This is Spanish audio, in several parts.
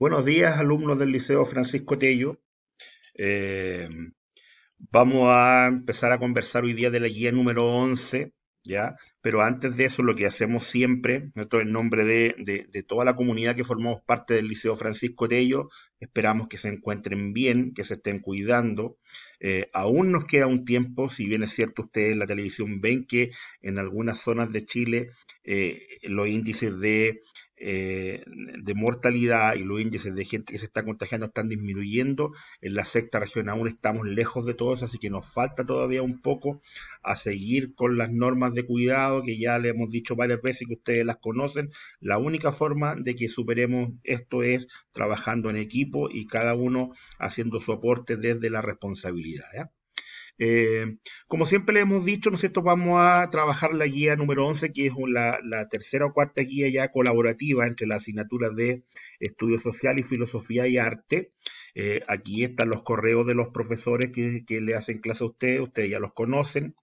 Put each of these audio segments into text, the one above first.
Buenos días, alumnos del Liceo Francisco Tello. Eh, vamos a empezar a conversar hoy día de la guía número 11, ¿ya? Pero antes de eso, lo que hacemos siempre, esto en nombre de, de, toda la comunidad que formamos parte del Liceo Francisco Tello, esperamos que se encuentren bien, que se estén cuidando. Eh, aún nos queda un tiempo, si bien es cierto, ustedes en la televisión ven que en algunas zonas de Chile eh, los índices de eh, de mortalidad y los índices de gente que se está contagiando están disminuyendo. En la sexta región aún estamos lejos de todos así que nos falta todavía un poco a seguir con las normas de cuidado que ya le hemos dicho varias veces que ustedes las conocen. La única forma de que superemos esto es trabajando en equipo y cada uno haciendo su aporte desde la responsabilidad. Eh, como siempre le hemos dicho, nosotros Vamos a trabajar la guía número 11, que es la, tercera o cuarta guía ya colaborativa entre la asignatura de estudio Social y Filosofía y Arte. Eh, aquí están los correos de los profesores que, le hacen clase a ustedes, ustedes ya los conocen,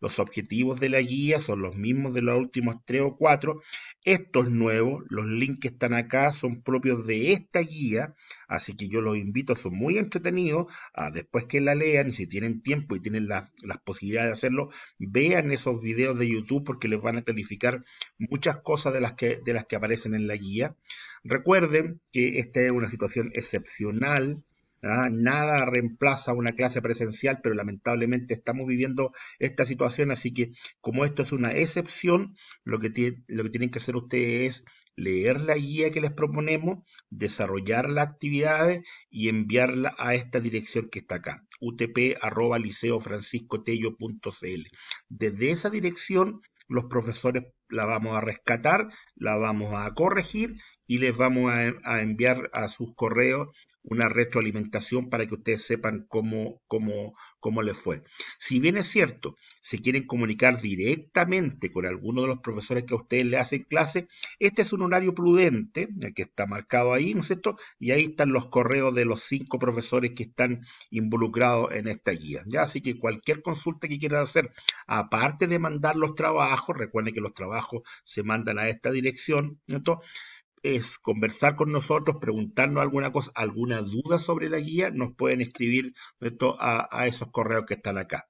los objetivos de la guía son los mismos de los últimos tres o cuatro. estos nuevos los links que están acá son propios de esta guía, así que yo los invito, son muy entretenidos, a después que la lean si tienen tiempo, tiempo y tienen la, las posibilidades de hacerlo, vean esos videos de YouTube porque les van a clarificar muchas cosas de las que, de las que aparecen en la guía. Recuerden que esta es una situación excepcional, ¿ah? nada reemplaza una clase presencial, pero lamentablemente estamos viviendo esta situación, así que como esto es una excepción, lo que, lo que tienen que hacer ustedes es leer la guía que les proponemos, desarrollar las actividades y enviarla a esta dirección que está acá utp.liceofranciscotello.cl. Desde esa dirección los profesores la vamos a rescatar, la vamos a corregir y les vamos a enviar a sus correos una retroalimentación para que ustedes sepan cómo, cómo, cómo les fue. Si bien es cierto, si quieren comunicar directamente con alguno de los profesores que a ustedes le hacen clase, este es un horario prudente, el que está marcado ahí, ¿no es cierto? Y ahí están los correos de los cinco profesores que están involucrados en esta guía. ¿ya? Así que cualquier consulta que quieran hacer, aparte de mandar los trabajos, recuerden que los trabajos se mandan a esta dirección, ¿no? cierto?, es conversar con nosotros, preguntarnos alguna cosa, alguna duda sobre la guía, nos pueden escribir a, esos correos que están acá.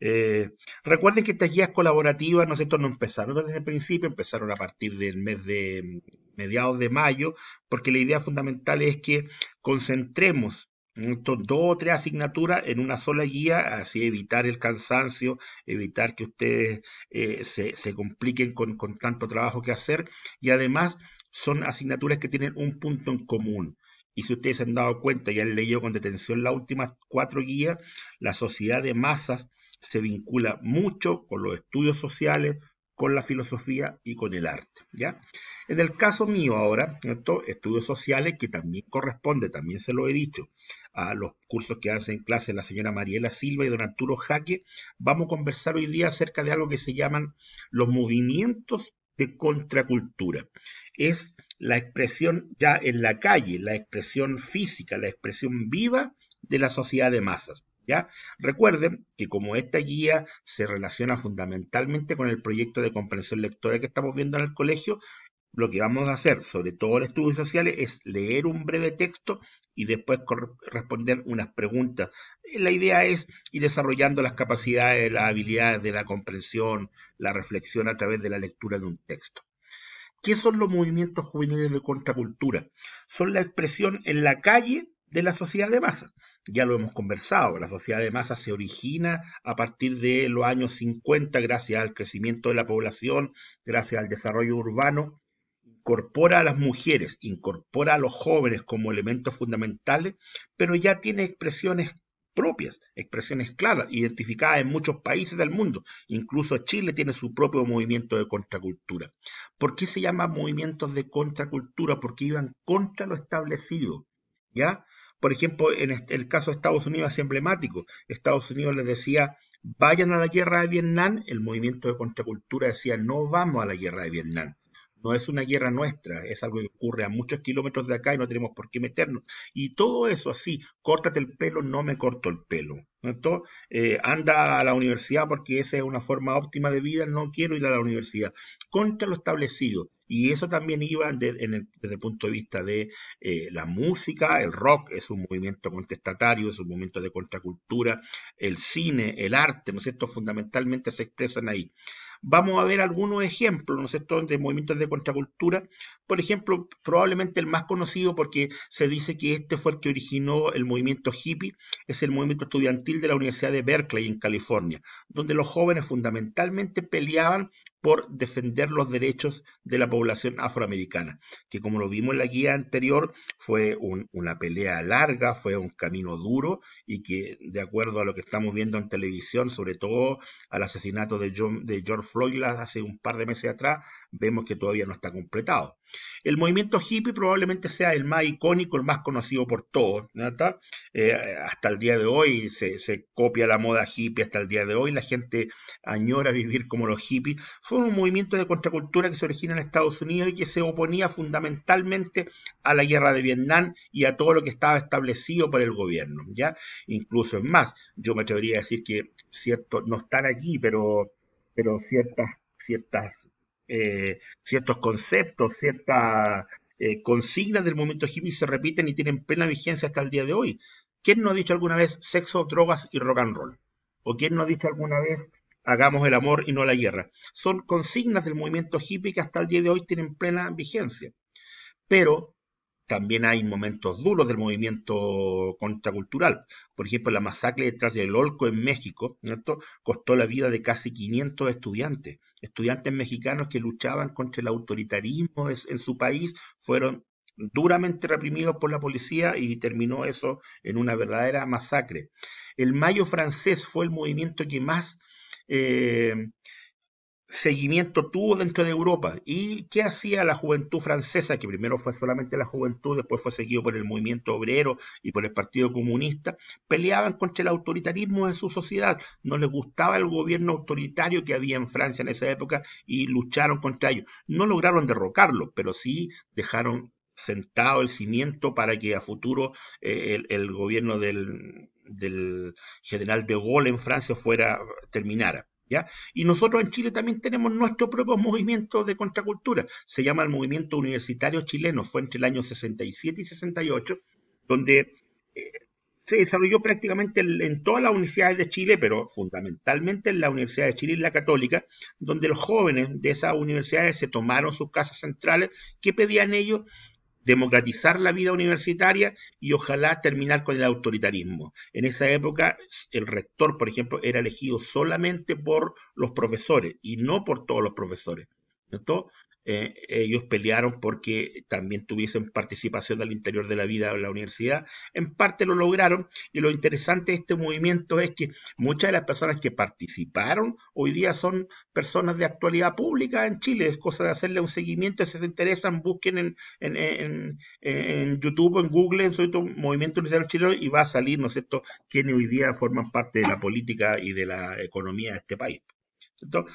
Eh, recuerden que estas guías colaborativas, ¿no no empezaron desde el principio, empezaron a partir del mes de mediados de mayo, porque la idea fundamental es que concentremos dos o tres asignaturas en una sola guía, así evitar el cansancio, evitar que ustedes eh, se, compliquen con, con tanto trabajo que hacer y además son asignaturas que tienen un punto en común. Y si ustedes se han dado cuenta y han leído con detención las últimas cuatro guías, la sociedad de masas se vincula mucho con los estudios sociales, con la filosofía y con el arte. ¿ya? En el caso mío ahora, estos estudios sociales, que también corresponde, también se lo he dicho, a los cursos que hacen clase la señora Mariela Silva y don Arturo Jaque, vamos a conversar hoy día acerca de algo que se llaman los movimientos de contracultura. Es la expresión ya en la calle, la expresión física, la expresión viva de la sociedad de masas. Recuerden que como esta guía se relaciona fundamentalmente con el proyecto de comprensión lectora que estamos viendo en el colegio, lo que vamos a hacer, sobre todo en estudios sociales, es leer un breve texto y después responder unas preguntas. La idea es ir desarrollando las capacidades, las habilidades de la comprensión, la reflexión a través de la lectura de un texto. ¿Qué son los movimientos juveniles de contracultura? Son la expresión en la calle de la sociedad de masas. Ya lo hemos conversado, la sociedad de masas se origina a partir de los años 50 gracias al crecimiento de la población, gracias al desarrollo urbano, incorpora a las mujeres, incorpora a los jóvenes como elementos fundamentales, pero ya tiene expresiones propias, expresiones claras, identificadas en muchos países del mundo. Incluso Chile tiene su propio movimiento de contracultura. ¿Por qué se llama movimientos de contracultura? Porque iban contra lo establecido, ¿ya? Por ejemplo, en el caso de Estados Unidos es emblemático. Estados Unidos les decía, vayan a la guerra de Vietnam. El movimiento de contracultura decía, no vamos a la guerra de Vietnam. No es una guerra nuestra, es algo que ocurre a muchos kilómetros de acá y no tenemos por qué meternos. Y todo eso así, córtate el pelo, no me corto el pelo. Entonces, eh, anda a la universidad porque esa es una forma óptima de vida, no quiero ir a la universidad. Contra lo establecido. Y eso también iba desde el punto de vista de eh, la música, el rock es un movimiento contestatario, es un movimiento de contracultura, el cine, el arte, ¿no es cierto? Fundamentalmente se expresan ahí vamos a ver algunos ejemplos, ¿no es cierto?, de movimientos de contracultura. Por ejemplo, probablemente el más conocido porque se dice que este fue el que originó el movimiento hippie, es el movimiento estudiantil de la Universidad de Berkeley en California, donde los jóvenes fundamentalmente peleaban por defender los derechos de la población afroamericana, que como lo vimos en la guía anterior, fue una pelea larga, fue un camino duro y que de acuerdo a lo que estamos viendo en televisión, sobre todo al asesinato de, de George las hace un par de meses atrás, vemos que todavía no está completado. El movimiento hippie probablemente sea el más icónico, el más conocido por todos. Eh, hasta el día de hoy se, se, copia la moda hippie, hasta el día de hoy la gente añora vivir como los hippies. Fue un movimiento de contracultura que se origina en Estados Unidos y que se oponía fundamentalmente a la guerra de Vietnam y a todo lo que estaba establecido por el gobierno. ¿ya? Incluso es más, yo me atrevería a decir que, cierto, no están aquí, pero pero ciertas, ciertas, eh, ciertos conceptos, ciertas eh, consignas del movimiento hippie se repiten y tienen plena vigencia hasta el día de hoy. ¿Quién no ha dicho alguna vez sexo, drogas y rock and roll? ¿O quién no ha dicho alguna vez hagamos el amor y no la guerra? Son consignas del movimiento hippie que hasta el día de hoy tienen plena vigencia. Pero también hay momentos duros del movimiento contracultural. Por ejemplo, la masacre detrás del Olco en México ¿cierto? costó la vida de casi 500 estudiantes. Estudiantes mexicanos que luchaban contra el autoritarismo en su país fueron duramente reprimidos por la policía y terminó eso en una verdadera masacre. El Mayo francés fue el movimiento que más eh, seguimiento tuvo dentro de Europa y qué hacía la juventud francesa, que primero fue solamente la juventud, después fue seguido por el movimiento obrero y por el Partido Comunista, peleaban contra el autoritarismo de su sociedad, no les gustaba el gobierno autoritario que había en Francia en esa época y lucharon contra ello. No lograron derrocarlo, pero sí dejaron sentado el cimiento para que a futuro eh, el, gobierno del, del general de Gaulle en Francia fuera terminara. Y nosotros en Chile también tenemos nuestro propio movimiento de contracultura. Se llama el Movimiento Universitario Chileno, fue entre el año 67 y 68, donde eh, se desarrolló prácticamente en, todas las universidades de Chile, pero fundamentalmente en la Universidad de Chile y la Católica, donde los jóvenes de esas universidades se tomaron sus casas centrales ¿qué pedían ellos democratizar la vida universitaria y ojalá terminar con el autoritarismo. En esa época el rector, por ejemplo, era elegido solamente por los profesores y no por todos los profesores. Eh, ellos pelearon porque también tuviesen participación al interior de la vida de la universidad. En parte lo lograron y lo interesante de este movimiento es que muchas de las personas que participaron hoy día son personas de actualidad pública en Chile. Es cosa de hacerle un seguimiento. Si se interesan, busquen en, YouTube en Google, en su Movimiento Universitario Chileno y va a salir, ¿no es cierto?, quienes hoy día forman parte de la política y de la economía de este país. Entonces,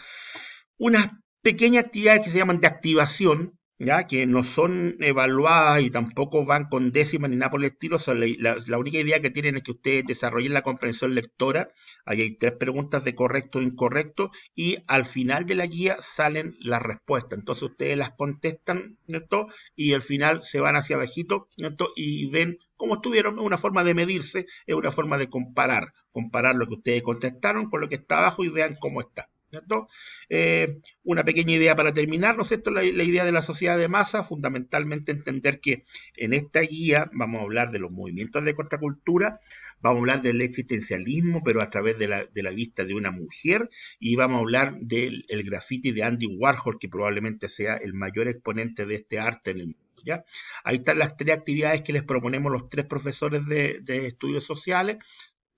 pequeñas actividades que se llaman de activación, ¿ya? que no son evaluadas y tampoco van con décimas ni nada por el estilo. la, única idea que tienen es que ustedes desarrollen la comprensión lectora. Ahí hay tres preguntas de correcto e incorrecto y al final de la guía salen las respuestas. Entonces ustedes las contestan ¿cierto? y al final se van hacia abajito ¿cierto? y ven cómo estuvieron. Es una forma de medirse, es una forma de comparar. Comparar lo que ustedes contestaron con lo que está abajo y vean cómo está. Eh, una pequeña idea para terminar, ¿no es cierto? La, idea de la sociedad de masa, fundamentalmente entender que en esta guía vamos a hablar de los movimientos de contracultura, vamos a hablar del existencialismo, pero a través de la, vista de una mujer, y vamos a hablar del graffiti de Andy Warhol, que probablemente sea el mayor exponente de este arte en el mundo. ¿Ya? Ahí están las tres actividades que les proponemos los tres profesores de estudios sociales,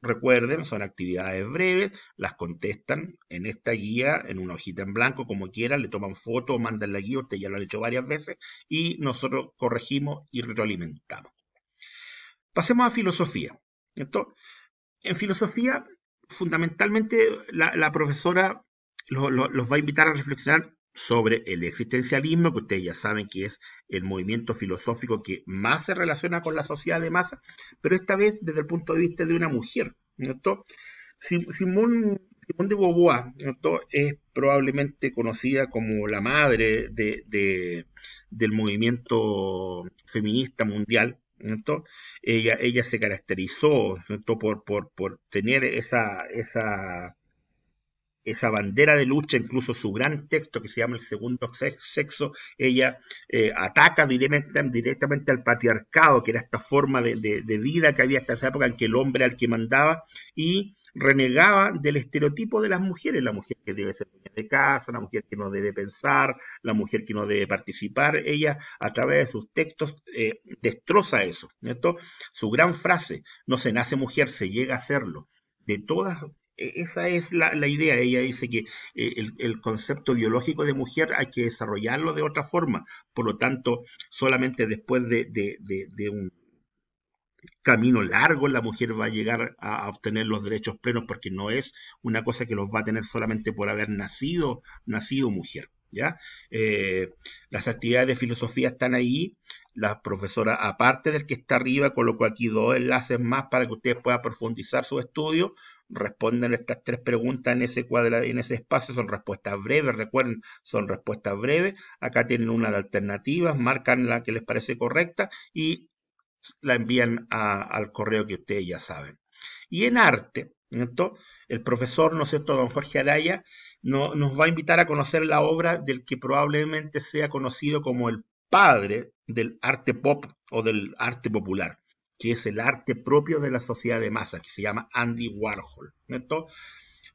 Recuerden, son actividades breves, las contestan en esta guía, en una hojita en blanco, como quieran, le toman foto, mandan la guía, usted ya lo ha hecho varias veces, y nosotros corregimos y retroalimentamos. Pasemos a filosofía. en filosofía, fundamentalmente, la, profesora los va a invitar a reflexionar sobre el existencialismo, que ustedes ya saben que es el movimiento filosófico que más se relaciona con la sociedad de masa, pero esta vez desde el punto de vista de una mujer. ¿no? Simón, de Beauvoir es probablemente conocida como la madre de, del movimiento feminista mundial, ella, ella se caracterizó por, por, por, tener esa, esa, esa bandera de lucha, incluso su gran texto que se llama El Segundo Sexo, ella eh, ataca directamente, al patriarcado, que era esta forma de, vida que había hasta esa época en que el hombre al que mandaba y renegaba del estereotipo de las mujeres, la mujer que debe ser de casa, la mujer que no debe pensar, la mujer que no debe participar, ella a través de sus textos eh, destroza eso. ¿cierto? Su gran frase, no se nace mujer, se llega a serlo. De todas e-, esa es la, idea. Ella dice que eh, el, concepto biológico de mujer hay que desarrollarlo de otra forma. Por lo tanto, solamente después de, un camino largo la mujer va a llegar a, obtener los derechos plenos porque no es una cosa que los va a tener solamente por haber nacido, nacido mujer. ¿ya? Eh, las actividades de filosofía están ahí la profesora, aparte del que está arriba, colocó aquí dos enlaces más para que ustedes puedan profundizar su estudio. Responden estas tres preguntas en ese y en ese espacio, son respuestas breves, recuerden, son respuestas breves. Acá tienen una de alternativas, marcan la que les parece correcta y la envían al correo que ustedes ya saben. Y en arte, ¿cierto? el profesor, ¿no es cierto?, don Jorge Araya, nos va a invitar a conocer la obra del que probablemente sea conocido como el padre del arte pop o del arte popular, que es el arte propio de la sociedad de masa, que se llama Andy Warhol.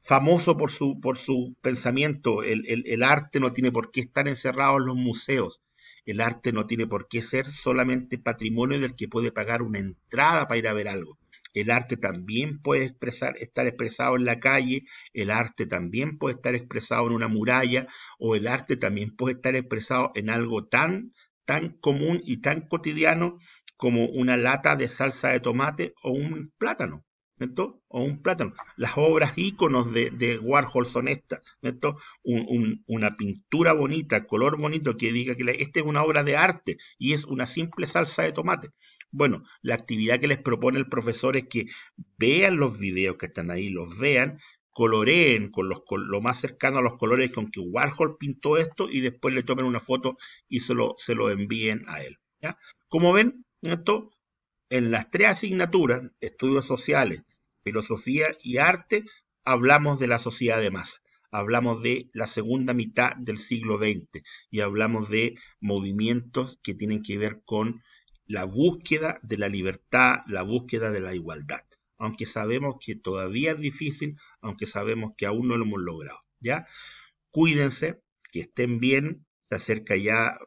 famoso por su, por su pensamiento, el, el, el arte no tiene por qué estar encerrado en los museos, el arte no tiene por qué ser solamente patrimonio del que puede pagar una entrada para ir a ver algo. El arte también puede expresar, estar expresado en la calle, el arte también puede estar expresado en una muralla o el arte también puede estar expresado en algo tan, tan común y tan cotidiano como una lata de salsa de tomate o un plátano. O un plátano. Las obras íconos de, Warhol son estas, un, una pintura bonita, color bonito que diga que esta es una obra de arte y es una simple salsa de tomate. Bueno, la actividad que les propone el profesor es que vean los videos que están ahí, los vean, coloreen con, los, lo más cercano a los colores con que Warhol pintó esto y después le tomen una foto y se lo, se lo envíen a él. ¿ya? Como ven, esto en las tres asignaturas, estudios sociales, filosofía y arte, hablamos de la sociedad de masa hablamos de la segunda mitad del siglo XX y hablamos de movimientos que tienen que ver con la búsqueda de la libertad, la búsqueda de la igualdad, aunque sabemos que todavía es difícil, aunque sabemos que aún no lo hemos logrado, ¿ya? Cuídense, que estén bien, se acerca ya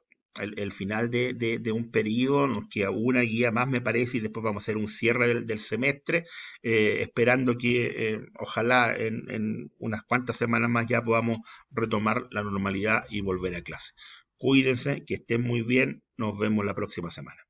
el, final de, un periodo, que queda una guía más, me parece, y después vamos a hacer un cierre del, semestre, eh, esperando que eh, ojalá en unas cuantas semanas más ya podamos retomar la normalidad y volver a clase. Cuídense, que estén muy bien, nos vemos la próxima semana.